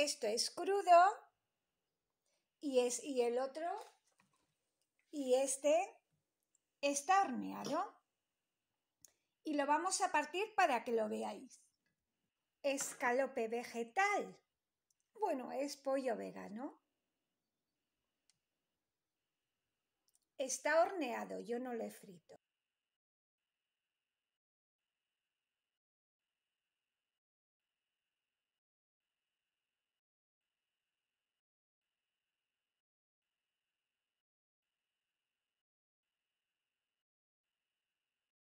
Esto es crudo y, es, y el otro y este está horneado. ¿ah, y lo vamos a partir para que lo veáis. Escalope vegetal. Bueno, es pollo vegano. Está horneado, yo no le frito.